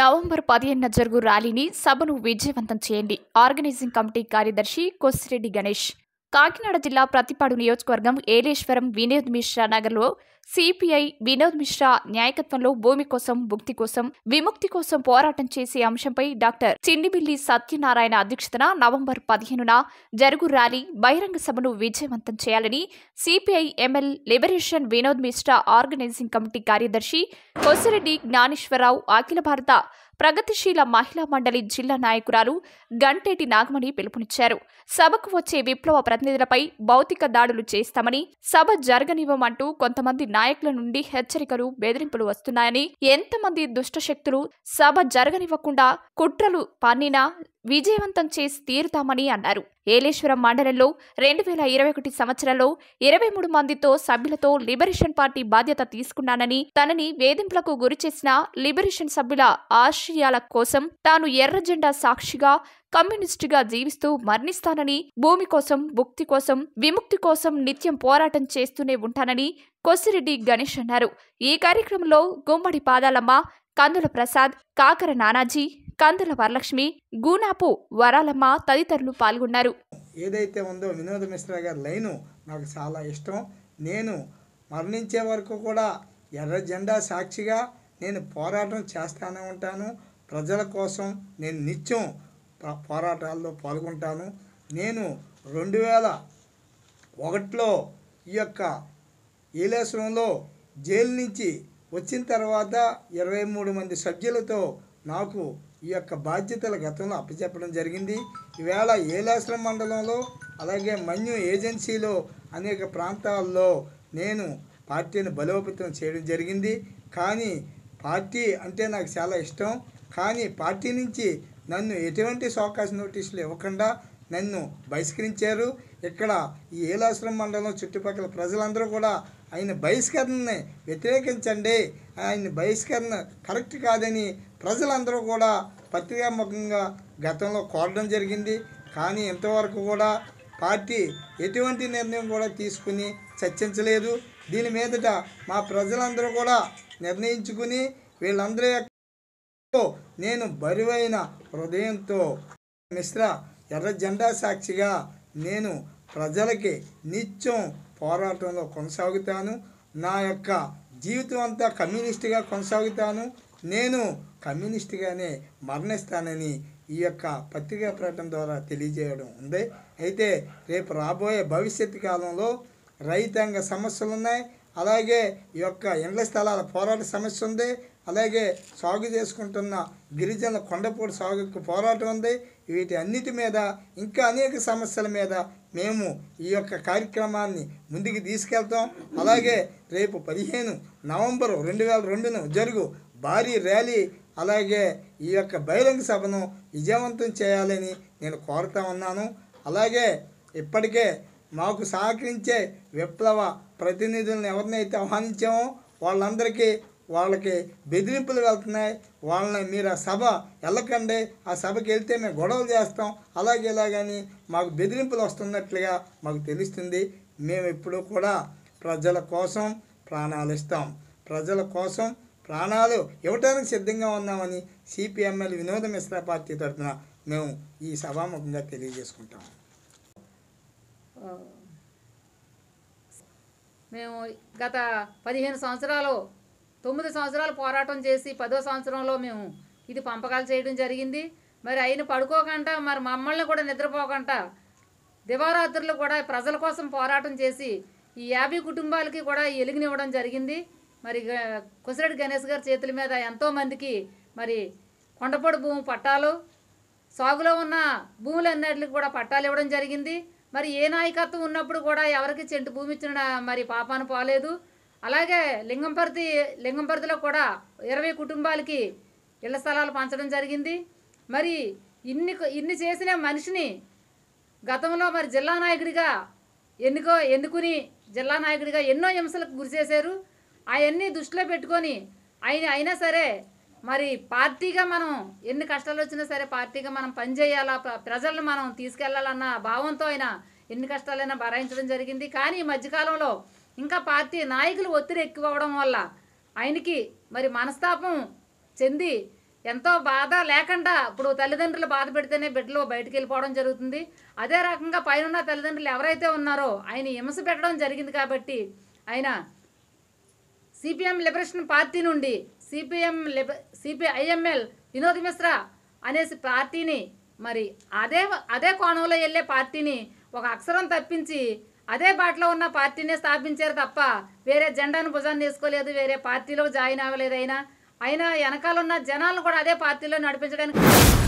November పదిహేను జరుగు ర్యాలీని సభను విజయవంతం చేయండి ఆర్గనైజింగ్ కమిటీ కార్యదర్శి కోసిరెడ్డి గణేష్ కాకినాడ జిల్లా ప్రతిపాడు నియోజకవర్గం ఏలేశ్వరం వినోద్ మిశ్రా నగర్లో సిపిఐ వినోద్ మిశ్రా నాయకత్వంలో భూమి కోసం ముక్తి కోసం విముక్తి కోసం పోరాటం చేసే అంశంపై డాక్టర్ చిన్నిబిల్లి సత్యనారాయణ అధ్యక్షతన నవంబర్ పదిహేనున జరుగు ర్యాలీ బహిరంగ సభను విజయవంతం చేయాలని CPI ML liberation Vinod Mishra organising committee కార్యదర్శి కొసిరెడ్డి జ్ఞానేశ్వరరావు అఖిల భారత ప్రగతిశీల మహిళా మండలి జిల్లా నాయకురాలు గంటేటి నాగమణి పిలుపునిచ్చారు సభకు వచ్చే విప్లవ ప్రతినిధులపై భౌతిక దాడులు చేస్తామని సభ జరగనివ్వమంటూ కొంతమంది నాయకుల నుండి హెచ్చరికలు బెదిరింపులు వస్తున్నాయని ఎంతమంది దుష్టశక్తులు సభ జరగనివ్వకుండా కుట్రలు పన్నినా విజయవంతం చేసి తీరుతామని అన్నారు ఏలేశ్వరం మండలంలో రెండు వేల ఇరవై ఒకటి సంవత్సరంలో ఇరవై మూడు మందితో సభ్యులతో లిబరేషన్ పార్టీ బాధ్యత తీసుకున్నానని తనని వేధింపులకు గురిచేసిన లిబరేషన్ సభ్యుల ఆశయాల కోసం తాను ఎర్ర జెండా సాక్షిగా కమ్యూనిస్టుగా జీవిస్తూ మరణిస్తానని భూమి కోసం భుక్తి కోసం విముక్తి కోసం నిత్యం పోరాటం చేస్తూనే ఉంటానని కొసిరెడ్డి గణేష్ అన్నారు ఈ కార్యక్రమంలో గుమ్మడి పాదాలమ్మ కందుల ప్రసాద్ కాకర నానాజీ కందుల వరలక్ష్మి గూనాపు వరాలమ్మ తదితరులు పాల్గొన్నారు ఏదైతే ఉందో వినోద మిశ్రా గారి లైను నాకు చాలా ఇష్టం నేను మరణించే వరకు కూడా ఎర్ర జెండా సాక్షిగా నేను పోరాటం చేస్తానే ఉంటాను ప్రజల కోసం నేను నిత్యం పోరాటాల్లో పాల్గొంటాను నేను రెండు వేల ఒకటిలో ఈ యొక్క ఏలేశ్వరంలో జైలు నుంచి వచ్చిన తర్వాత ఇరవై మూడు మంది సభ్యులతో నాకు ఈ యొక్క బాధ్యతల గతంలో అప్పచెప్పడం జరిగింది ఈవేళ ఏలాశ్రం మండలంలో అలాగే మన్యు ఏజెన్సీలో అనేక ప్రాంతాల్లో నేను పార్టీని బలోపేతం చేయడం జరిగింది కానీ పార్టీ అంటే నాకు చాలా ఇష్టం కానీ పార్టీ నుంచి నన్ను ఎటువంటి సోకాస్ నోటీసులు ఇవ్వకుండా నన్ను బహిష్కరించారు ఇక్కడ ఈ ఏలాశ్రం మండలం చుట్టుపక్కల ప్రజలందరూ కూడా ఆయన బహిష్కరణని వ్యతిరేకించండి ఆయన బహిష్కరణ కరెక్ట్ కాదని ప్రజలందరూ కూడా పత్రికాముఖంగా గతంలో కోరడం జరిగింది కానీ ఇంతవరకు కూడా పార్టీ ఎటువంటి నిర్ణయం కూడా తీసుకుని చర్చించలేదు దీని మీదట మా ప్రజలందరూ కూడా నిర్ణయించుకుని వీళ్ళందరి నేను బరువైన హృదయంతో మిశ్ర ఎర్ర జెండా సాక్షిగా నేను ప్రజలకి నిత్యం పోరాటంలో కొనసాగుతాను నా యొక్క జీవితం అంతా కమ్యూనిస్టుగా కొనసాగుతాను నేను కమ్యూనిస్టుగానే మరణిస్తానని ఈ యొక్క పత్రికా ప్రకటన ద్వారా తెలియజేయడం ఉంది అయితే రేపు రాబోయే భవిష్యత్ కాలంలో రైతాంగ సమస్యలు ఉన్నాయి అలాగే ఈ యొక్క ఇండ్ల స్థలాల పోరాట సమస్య ఉంది అలాగే సాగు చేసుకుంటున్న గిరిజన కొండపూడి సాగుకు పోరాటం ఉంది వీటి అన్నిటి మీద ఇంకా అనేక సమస్యల మీద మేము ఈ యొక్క కార్యక్రమాన్ని ముందుకు తీసుకెళ్తాం అలాగే రేపు పదిహేను నవంబర్ రెండు వేల రెండును జరుగు భారీ ర్యాలీ అలాగే ఈ యొక్క బహిరంగ సభను విజయవంతం చేయాలని నేను కోరుతా ఉన్నాను అలాగే ఇప్పటికే మాకు సహకరించే విప్లవ ప్రతినిధులను ఎవరినైతే ఆహ్వానించామో వాళ్ళందరికీ వాళ్ళకి బెదిరింపులు వెళ్తున్నాయి వాళ్ళని మీరు ఆ సభ వెళ్ళకండి ఆ సభకి వెళ్తే మేము గొడవలు చేస్తాం అలాగే ఇలాగని మాకు బెదిరింపులు వస్తున్నట్లుగా మాకు తెలుస్తుంది మేము ఎప్పుడూ కూడా ప్రజల కోసం ప్రాణాలు ఇస్తాం ప్రజల కోసం ప్రాణాలు ఇవ్వటానికి సిద్ధంగా ఉన్నామని సిపిఎంఎల్ వినోద మిశ్రా పార్టీ తరఫున మేము ఈ సభాముఖంగా తెలియజేసుకుంటాం మేము గత పదిహేను సంవత్సరాలు తొమ్మిది సంవత్సరాలు పోరాటం చేసి పదో సంవత్సరంలో మేము ఇది పంపకాలు చేయడం జరిగింది మరి ఆయన పడుకోకుండా మరి మమ్మల్ని కూడా నిద్రపోకుండా దివారాత్రులు కూడా ప్రజల కోసం పోరాటం చేసి ఈ యాభై కుటుంబాలకి కూడా ఎలుగునివ్వడం జరిగింది మరి కుసిరెడ్డి గణేష్ గారి చేతుల మీద ఎంతోమందికి మరి కొండపొడి భూమి పట్టాలు సాగులో ఉన్న భూములన్నిటికి కూడా పట్టాలు ఇవ్వడం జరిగింది మరి ఏ నాయకత్వం ఉన్నప్పుడు కూడా ఎవరికి చెంటు భూమి ఇచ్చిన మరి పాపాను పోలేదు అలాగే లింగంపర్తి లింగంపర్తిలో కూడా ఇరవై కుటుంబాలకి ఇళ్ల స్థలాలు పంచడం జరిగింది మరి ఇన్ని ఇన్ని చేసిన మనిషిని గతంలో మరి జిల్లా నాయకుడిగా ఎన్నుకో ఎన్నుకుని జిల్లా నాయకుడిగా ఎన్నో హింసలకు గురి చేశారు అవన్నీ దృష్టిలో పెట్టుకొని ఆయన అయినా సరే మరి పార్టీగా మనం ఎన్ని కష్టాలు వచ్చినా సరే పార్టీగా మనం పనిచేయాలా ప్రజలను మనం తీసుకెళ్లాలన్న భావంతో ఆయన ఎన్ని కష్టాలైనా భరాయించడం జరిగింది కానీ ఈ మధ్యకాలంలో ఇంకా పార్టీ నాయకులు ఒత్తిడి ఎక్కువ అవడం వల్ల ఆయనకి మరి మనస్తాపం చెంది ఎంతో బాధ లేకుండా ఇప్పుడు తల్లిదండ్రులు బాధ పెడితేనే బిడ్డలు బయటకు వెళ్ళిపోవడం జరుగుతుంది అదే రకంగా పైన తల్లిదండ్రులు ఎవరైతే ఉన్నారో ఆయన హింస పెట్టడం జరిగింది కాబట్టి ఆయన సిపిఎం లిబరేషన్ పార్టీ నుండి సిపిఎం లిబ సిపిఐఎంఎల్ వినోద్ మిశ్రా అనేసి పార్టీని మరి అదే అదే కోణంలో వెళ్ళే పార్టీని ఒక అక్షరం తప్పించి అదే బాటలో ఉన్న పార్టీనే స్థాపించారు తప్ప వేరే జెండాను భుజాన్ని తీసుకోలేదు వేరే పార్టీలో జాయిన్ అవ్వలేదైనా అయినా వెనకాలన్న జనాలను కూడా అదే పార్టీలో నడిపించడానికి